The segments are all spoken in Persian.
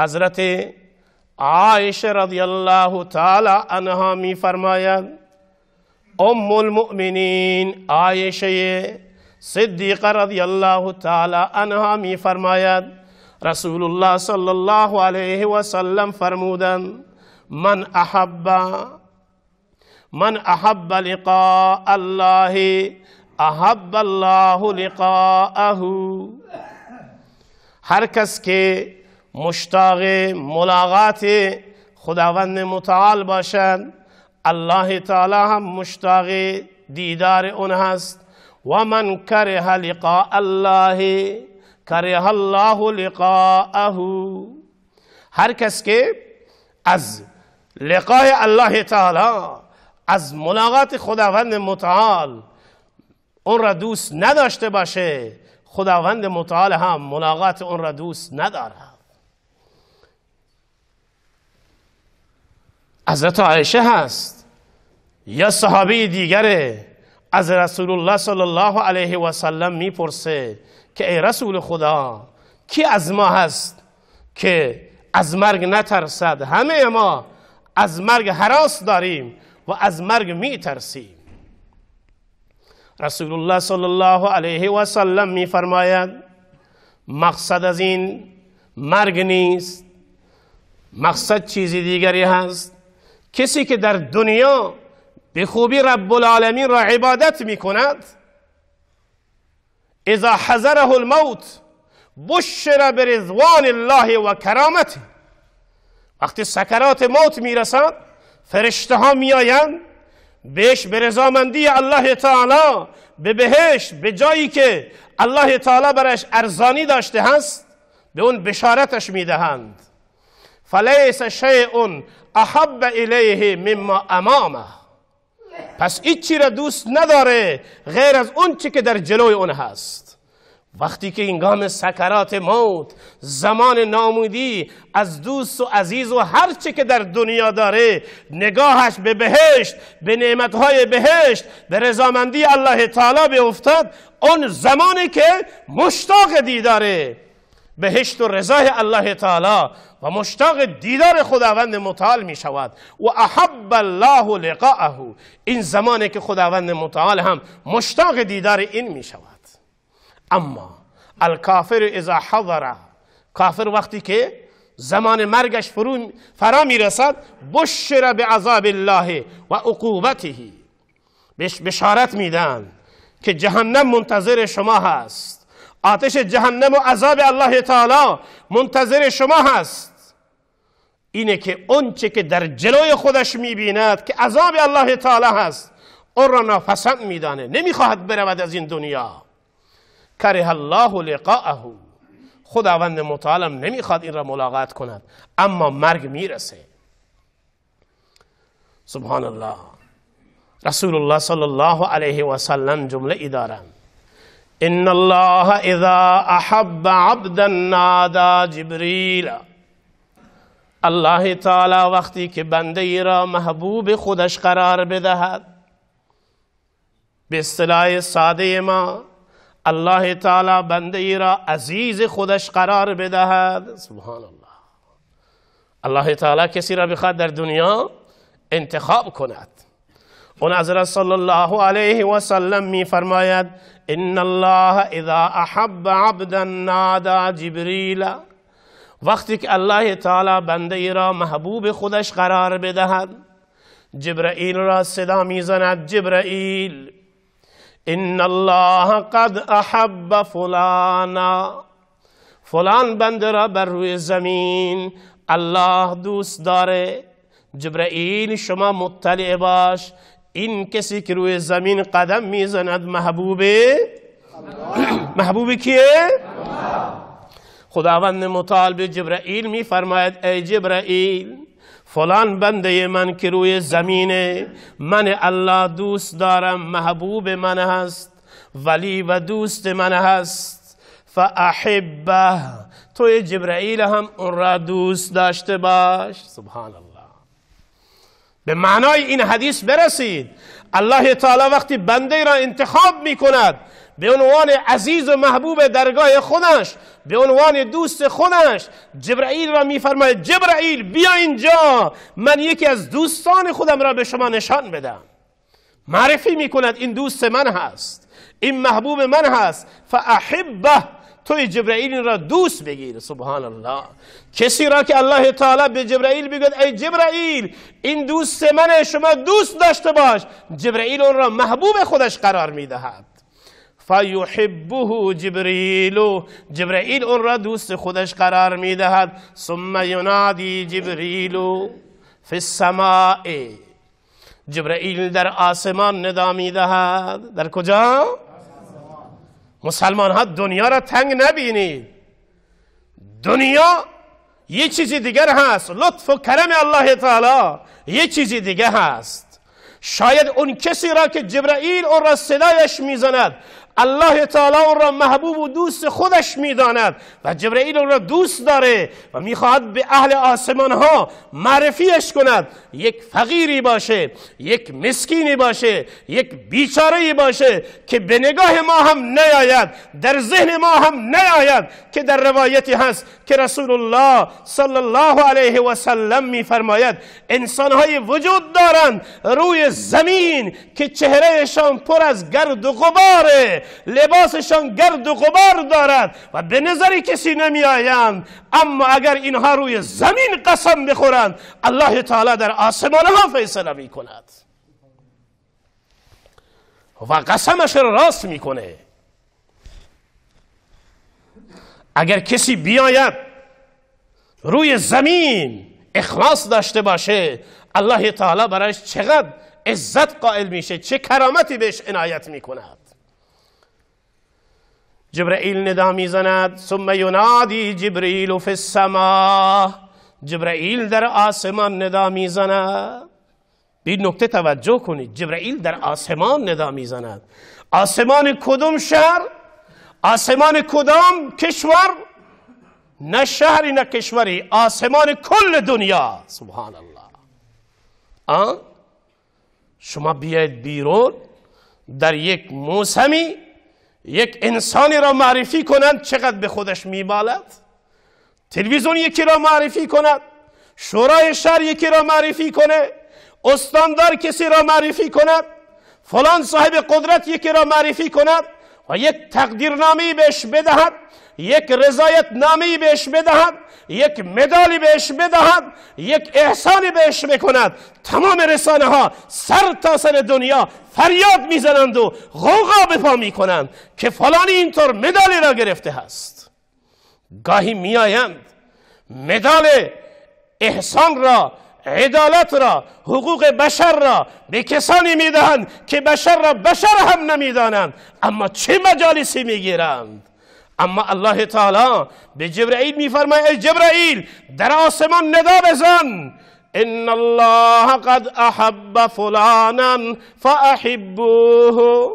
حضرت عائش رضی اللہ تعالی عنہ می فرمایا ام المؤمنین عائش صدیق رضی اللہ تعالی عنہ می فرمایا رسول اللہ صلی اللہ علیہ وسلم فرمودن من احب من احب لقاء اللہ احب اللہ لقاءہ ہر کس کے مشتاق ملاقات خداوند متعال باشند الله تعالی هم مشتاق دیدار اون هست و من کره لقاء الله کره الله لقاءه هر کس که از لقاء الله تعالی از ملاقات خداوند متعال اون را دوست نداشته باشه خداوند متعال هم ملاقات اون را دوست نداره حضرت عایشه هست یا صحابه دیگره از رسول الله صلی الله علیه و سلم میپرسه که ای رسول خدا کی از ما هست که از مرگ نترسد همه ما از مرگ حراس داریم و از مرگ میترسیم رسول الله صلی الله علیه و سلم میفرماید مقصد از این مرگ نیست مقصد چیزی دیگری هست کسی که در دنیا به خوبی رب العالمین را عبادت می کند اذا حضره الموت بشر به رضوان الله و کرامته وقتی سکرات موت میرسد فرشته ها آیند، بهش به رضامندی الله تعالی به بهش به جایی که الله تعالی برش ارزانی داشته هست به اون بشارتش میدهند فلیس شیء احب الیه مما امامه پس هیچی را دوست نداره غیر از اون چی که در جلوی اون هست وقتی که اینگام سکرات موت زمان نامودی از دوست و عزیز و هر چی که در دنیا داره نگاهش به بهشت به نعمتهای بهشت به رضامندی الله تعالی به افتاد اون زمانی که مشتاق دیداره بهشت و رضای الله تعالی و مشتاق دیدار خداوند متعال می شود و احب الله لقاءه این زمانی که خداوند متعال هم مشتاق دیدار این می شود اما الکافر اذا حضر کافر وقتی که زمان مرگش فرامی فرا میرسد بشر به عذاب الله و عقوبته بشارت میدن که جهنم منتظر شما هست آتش جهنم و عذاب الله تعالی منتظر شما هست اینه که اون که در جلوی خودش میبیند که عذاب الله تعالی هست اون را ناپسند میدانه نمیخواهد برود از این دنیا کره الله لقاءه خداوند متعالم نمیخواد این را ملاقات کند اما مرگ میرسه سبحان الله رسول الله صلی الله علیه و سلم جمله ای ان الله اذا احب عبدا نادى جبريل الله تعالى وقتی که بنده را محبوب خودش قرار بدهد به اصطلاح ساده ما الله تعالی بنده را عزیز خودش قرار بدهد سبحان الله الله تعالی کسی را بخواد در دنیا انتخاب کند اون حضرت صلی اللہ علیہ وسلم می فرماید ان اللہ اذا احب عبدا نادا جبریلا وقتی که الله تعالی بنده ای را محبوب خودش قرار بدهد جبرائیل را صدا میزند جبرائیل ان الله قد احب فلانا فلان بنده را بر روی زمین الله دوست داره جبرائیل شما مطلع باش این کسی که روی زمین قدم میزند محبوب محبوب کیه؟ خداوند مطالب به جبرائیل میفرماید ای جبرائیل فلان بنده من که روی زمینه من الله دوست دارم محبوب من هست ولی و دوست من هست فاحبه توی جبرائیل هم اون را دوست داشته باش سبحان الله به معنای این حدیث برسید الله تعالی وقتی بنده را انتخاب می کند به عنوان عزیز و محبوب درگاه خودش به عنوان دوست خودش جبرائیل را میفرماید جبرائیل بیا اینجا من یکی از دوستان خودم را به شما نشان بدم معرفی می کند این دوست من هست این محبوب من هست فاحبه توی جبرئیل را دوست بگیر سبحان الله کسی را که الله تعالی به جبرئیل بگوید ای جبرئیل این دوست من شما دوست داشته باش جبرئیل اون را محبوب خودش قرار میدهد فیحبه جبریل جبرئیل اون را دوست خودش قرار میدهد ثم ینادی جبریل فی السماء جبرئیل در آسمان ندا میدهد در کجا مسلمان ها دنیا را تنگ نبینید دنیا یه چیزی دیگر هست لطف و کرم الله تعالی یه چیزی دیگه هست شاید اون کسی را که جبرائیل اون را صدایش میزند الله تعالی او را محبوب و دوست خودش میداند و جبرئیل اون را دوست داره و میخواهد به اهل آسمان ها معرفیش کند یک فقیری باشه یک مسکینی باشه یک بیچاره باشه که به نگاه ما هم نیاید در ذهن ما هم نیاید که در روایتی هست که رسول الله صلی الله علیه و سلم میفرماید انسان های وجود دارند روی زمین که چهرهشان پر از گرد و غباره لباسشان گرد و غبار دارد و به نظر کسی نمی آیند اما اگر اینها روی زمین قسم بخورند الله تعالی در آسمان ها فیصله می کند و قسمش را راست میکنه اگر کسی بیاید روی زمین اخلاص داشته باشه الله تعالی برایش چقدر عزت قائل میشه چه کرامتی بهش عنایت میکند جبرئیل ندا میزند ثم ینادی جبرئیل فی السما جبرئیل در آسمان ندا میزند به این نکته توجه کنید جبرئیل در آسمان ندا میزند آسمان کدام شهر آسمان کدام کشور نه شهری نه کشوری آسمان کل دنیا سبحان الله شما بیاید بیرون در یک موسمی یک انسانی را معرفی کنند چقدر به خودش میبالد تلویزیون یکی را معرفی کند شورای شهر یکی را معرفی کنه استاندار کسی را معرفی کند فلان صاحب قدرت یکی را معرفی کند و یک تقدیرنامه بهش بدهد یک رضایت نامی بهش بدهد یک مدالی بهش بدهد یک احسانی بهش بکند تمام رسانه ها سر تا سر دنیا فریاد میزنند و غوغا به پا میکنند که فلانی اینطور مدالی را گرفته هست گاهی میآیند مدال احسان را عدالت را حقوق بشر را به کسانی میدهند که بشر را بشر هم نمیدانند اما چه مجالسی میگیرند اما الله تعالی به جبرئیل میفرماید ای جبرئیل در آسمان ندا بزن ان الله قد احب فلانا فاحبوه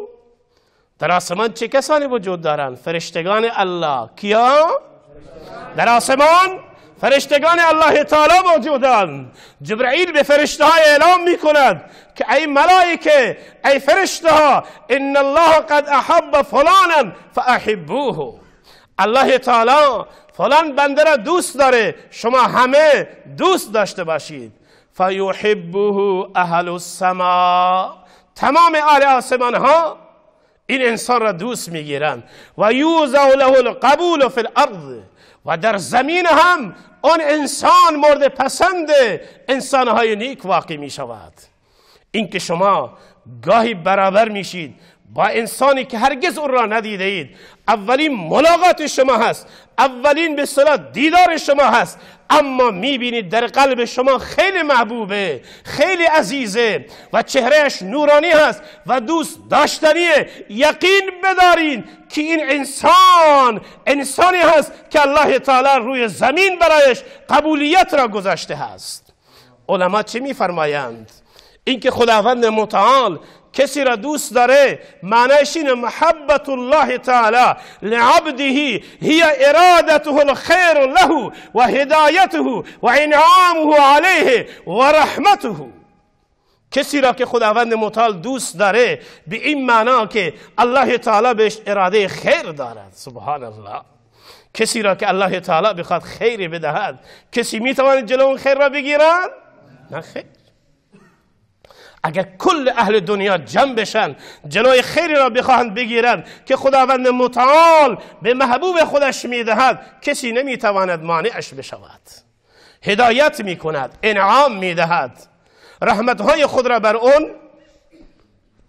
در آسمان چه کسانی وجود دارند فرشتگان الله کیا در آسمان فرشتگان الله تعالی موجودند جبرائیل به فرشته ها اعلام می که ای ملائکه ای فرشته ها ان الله قد احب فلانا فاحبوه الله تعالی فلان بنده را دوست داره شما همه دوست داشته باشید فیحبه اهل السما تمام اهل آسمان ها این انسان را دوست میگیرند و یوزع له القبول فی الارض و در زمین هم اون انسان مورد پسند انسان های نیک واقع می شود اینکه شما گاهی برابر میشید با انسانی که هرگز او را ندیده اید اولین ملاقات شما هست اولین به صلاح دیدار شما هست اما میبینید در قلب شما خیلی محبوبه خیلی عزیزه و چهرهش نورانی هست و دوست داشتنیه یقین بدارین که این انسان انسانی هست که الله تعالی روی زمین برایش قبولیت را گذاشته هست علما چه میفرمایند اینکه خداوند متعال کسی را دوست داره معنیش این محبت الله تعالی لعبده هی ارادته الخیر له و هدایته و انعامه علیه و رحمته کسی را که خداوند متعال دوست داره به این معنا که الله تعالی بهش اراده خیر دارد سبحان الله کسی را که الله تعالی بخواد خیری بدهد کسی میتواند جلو اون خیر را بگیرد نه خیر اگر کل اهل دنیا جمع بشن جلوی خیری را بخواهند بگیرند که خداوند متعال به محبوب خودش میدهد کسی نمیتواند مانعش بشود هدایت میکند انعام میدهد رحمتهای خود را بر اون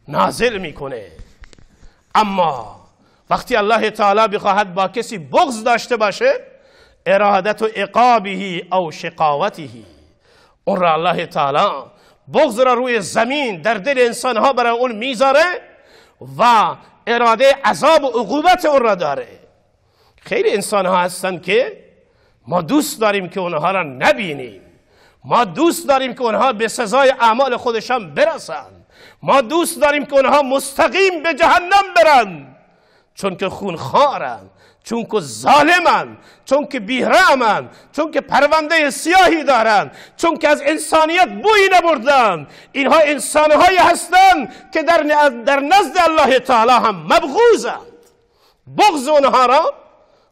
نازل میکنه اما وقتی الله تعالی بخواهد با کسی بغض داشته باشه ارادت و اقابه او شقاوته اون را الله تعالی بغض را روی زمین در دل انسان ها برای اون میذاره و اراده عذاب و عقوبت اون را داره خیلی انسان ها هستن که ما دوست داریم که اونها را نبینیم ما دوست داریم که اونها به سزای اعمال خودشان برسند ما دوست داریم که اونها مستقیم به جهنم برند چون که خونخوارند چون که ظالمند چون که بیهرمند چون که پرونده سیاهی دارند چون که از انسانیت بویی نبردند اینها انسانهایی هستند که در در نزد الله تعالی هم مبغوزند بغض اونها را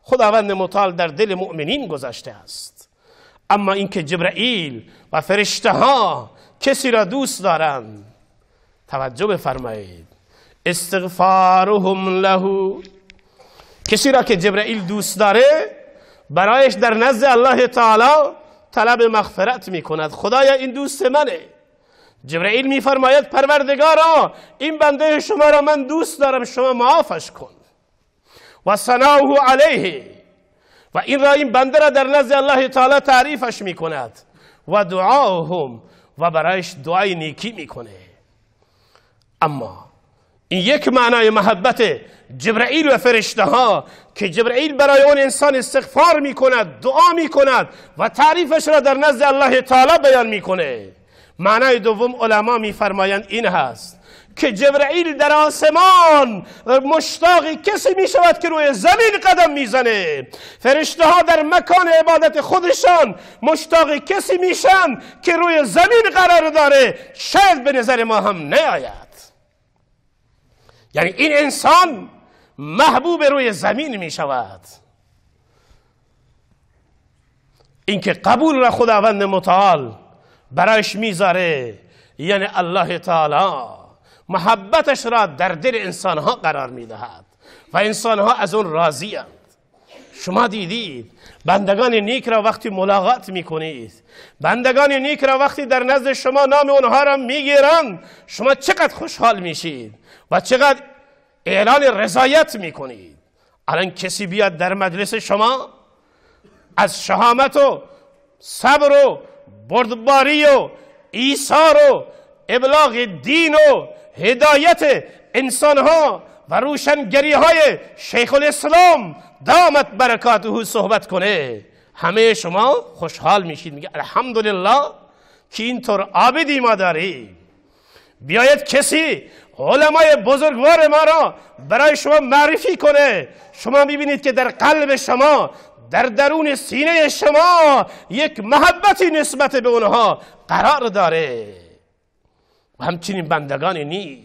خداوند مطال در دل مؤمنین گذاشته است اما اینکه جبرائیل و فرشته ها کسی را دوست دارند توجه بفرمایید استغفارهم له کسی را که جبرئیل دوست داره برایش در نزد الله تعالی طلب مغفرت می کند خدایا این دوست منه جبرئیل فرماید پروردگارا این بنده شما را من دوست دارم شما معافش کن و صناعه علیه و این را این بنده را در نزد الله تعالی تعریفش می کند و دعاهم و برایش دعای نیکی میکنه اما این یک معنای محبت جبرئیل و فرشته ها که جبرئیل برای اون انسان استغفار می کند دعا می کند و تعریفش را در نزد الله تعالی بیان میکنه معنای دوم علما میفرمایند این هست که جبرئیل در آسمان مشتاق کسی می شود که روی زمین قدم میزنه فرشته ها در مکان عبادت خودشان مشتاق کسی میشن که روی زمین قرار داره شاید به نظر ما هم نیاید یعنی این انسان محبوب روی زمین می شود اینکه قبول را خداوند متعال برایش میذاره یعنی الله تعالی محبتش را در دل انسان ها قرار میدهد و انسان ها از اون راضی شما دیدید بندگان نیک را وقتی ملاقات میکنید بندگان نیک را وقتی در نزد شما نام اونها را میگیرند شما چقدر خوشحال میشید و چقدر اعلان رضایت میکنید الان کسی بیاد در مجلس شما از شهامت و صبر و بردباری و ایثار و ابلاغ دین و هدایت انسانها و روشنگری های شیخ الاسلام دامت برکاته صحبت کنه همه شما خوشحال میشید میگه الحمدلله که اینطور عابدی ما داریم بیاید کسی علمای بزرگوار ما را برای شما معرفی کنه شما میبینید که در قلب شما در درون سینه شما یک محبتی نسبت به اونها قرار داره و همچنین بندگان نیک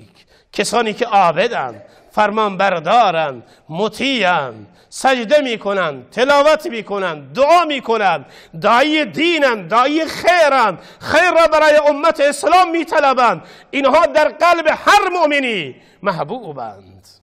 کسانی که عابدند فرمان بردارن، مطیعند سجده میکنن، تلاوت میکنن، دعا میکنند دایی دینند دایی خیرند خیر را برای امت اسلام میطلبند اینها در قلب هر مؤمنی محبوبند